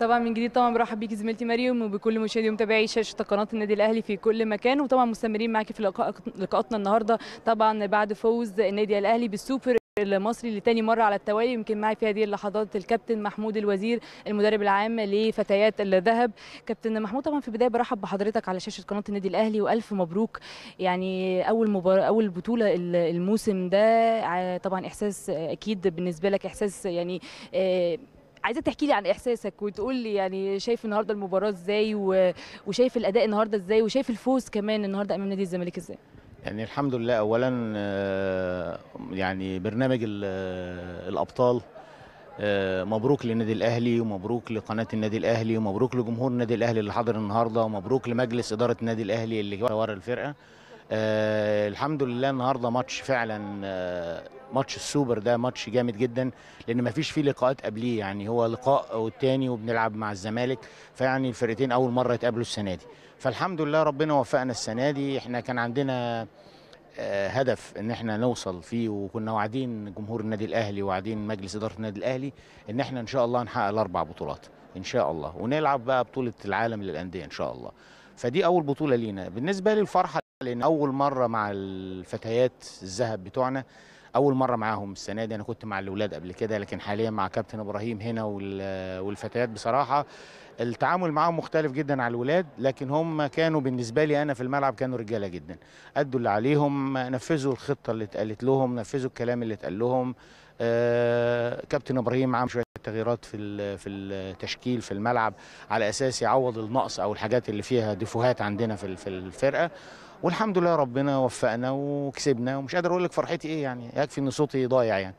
طبعا من جديد طبعا برحب بيكي زميلتي مريم وبكل مشاهدي ومتابعي شاشه قناه النادي الاهلي في كل مكان وطبعا مستمرين معاكي في لقاءاتنا النهارده طبعا بعد فوز النادي الاهلي بالسوبر المصري لتاني مره على التوالي يمكن معي في هذه اللحظات الكابتن محمود الوزير المدرب العام لفتيات الذهب كابتن محمود طبعا في البدايه برحب بحضرتك على شاشه قناه النادي الاهلي والف مبروك يعني اول مباراه اول بطوله الموسم ده طبعا احساس اكيد بالنسبه لك احساس يعني آه، عايزه تحكي لي عن احساسك وتقول لي يعني شايف النهارده المباراه ازاي وشايف الاداء النهارده ازاي وشايف الفوز كمان النهارده امام نادي الزمالك ازاي يعني الحمد لله اولا آه، يعني برنامج الابطال آه، مبروك للنادي الاهلي ومبروك لقناه النادي الاهلي ومبروك لجمهور النادي الاهلي اللي حاضر النهارده ومبروك لمجلس اداره النادي الاهلي اللي ورا الفرقه آه، الحمد لله النهارده ماتش فعلا ماتش السوبر ده ماتش جامد جدا لان ما فيش فيه لقاءات قبليه يعني هو لقاء والتاني وبنلعب مع الزمالك فيعني الفرقتين اول مره يتقابلوا السنه دي فالحمد لله ربنا وفقنا السنه دي احنا كان عندنا آه، هدف ان احنا نوصل فيه وكنا واعدين جمهور النادي الاهلي واعدين مجلس اداره النادي الاهلي ان احنا ان شاء الله نحقق الاربع بطولات ان شاء الله ونلعب بقى بطوله العالم للانديه ان شاء الله فدي اول بطوله لينا بالنسبه للفرحه لان اول مره مع الفتيات الذهب بتوعنا اول مره معاهم السنه دي انا كنت مع الاولاد قبل كده لكن حاليا مع كابتن ابراهيم هنا والفتيات بصراحه التعامل معاهم مختلف جدا على الولاد لكن هم كانوا بالنسبه لي انا في الملعب كانوا رجاله جدا ادوا اللي عليهم نفذوا الخطه اللي اتقالت لهم نفذوا الكلام اللي اتقال لهم آه كابتن ابراهيم عمل شويه تغييرات في في التشكيل في الملعب على اساس يعوض النقص او الحاجات اللي فيها ديفوهات عندنا في الفرقه والحمد لله ربنا وفقنا وكسبنا ومش قادر اقول لك فرحتي ايه يعني يكفي ان صوتي ضايع يعني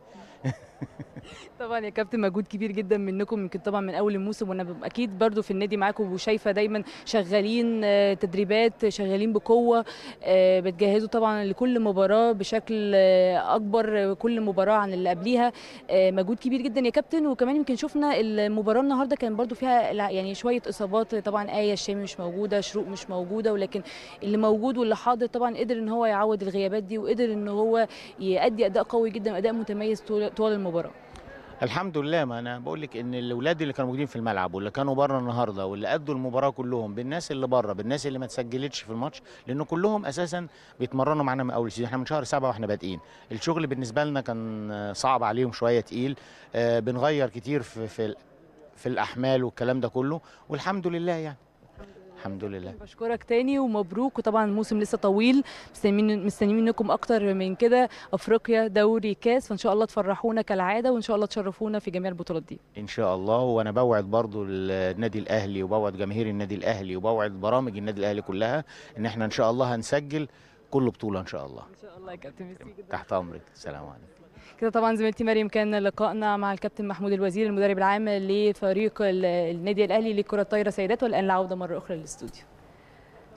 طبعا يا كابتن مجهود كبير جدا منكم يمكن طبعا من اول الموسم وانا اكيد برضو في النادي معاكم وشايفه دايما شغالين آه، تدريبات شغالين بقوه آه، بتجهزوا طبعا لكل مباراه بشكل آه، اكبر كل مباراه عن اللي قبليها مجهود كبير جدا يا كابتن وكمان يمكن شفنا المباراه النهارده كان برضو فيها يعني شويه اصابات طبعا ايه الشامي مش موجوده شروق مش موجوده ولكن اللي موجود واللي حاضر طبعا قدر ان هو يعوض الغيابات دي وقدر ان هو يؤدي اداء قوي جدا واداء متميز طول المباراه الحمد لله ما انا بقول لك ان الاولاد اللي كانوا موجودين في الملعب واللي كانوا بره النهارده واللي ادوا المباراه كلهم بالناس اللي بره بالناس اللي ما اتسجلتش في الماتش لان كلهم اساسا بيتمرنوا معانا من اول سيزون احنا من شهر سبعه واحنا بادئين الشغل بالنسبه لنا كان صعب عليهم شويه تقيل آه، بنغير كتير في, في الاحمال والكلام ده كله والحمد لله يعني الحمد لله بشكرك تاني ومبروك وطبعا الموسم لسه طويل مستنيين مستنيين منكم اكتر من كده افريقيا دوري كاس فان شاء الله تفرحونا كالعاده وان شاء الله تشرفونا في جميع البطولات دي ان شاء الله وانا بوعد برضو النادي الاهلي وبوعد جماهير النادي الاهلي وبوعد برامج النادي الاهلي كلها ان احنا ان شاء الله هنسجل كل بطوله ان شاء الله ان شاء الله يا كابتن تحت امرك السلام عليكم كده طبعا زميلتي مريم كان لقائنا مع الكابتن محمود الوزير المدرب العام لفريق النادي الاهلي لكره الطايره سيدات والان العوده مره اخرى للاستوديو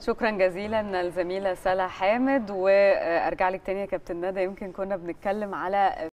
شكرا جزيلا الزميله سلا حامد وارجع لك تاني يا كابتن ندى يمكن كنا بنتكلم على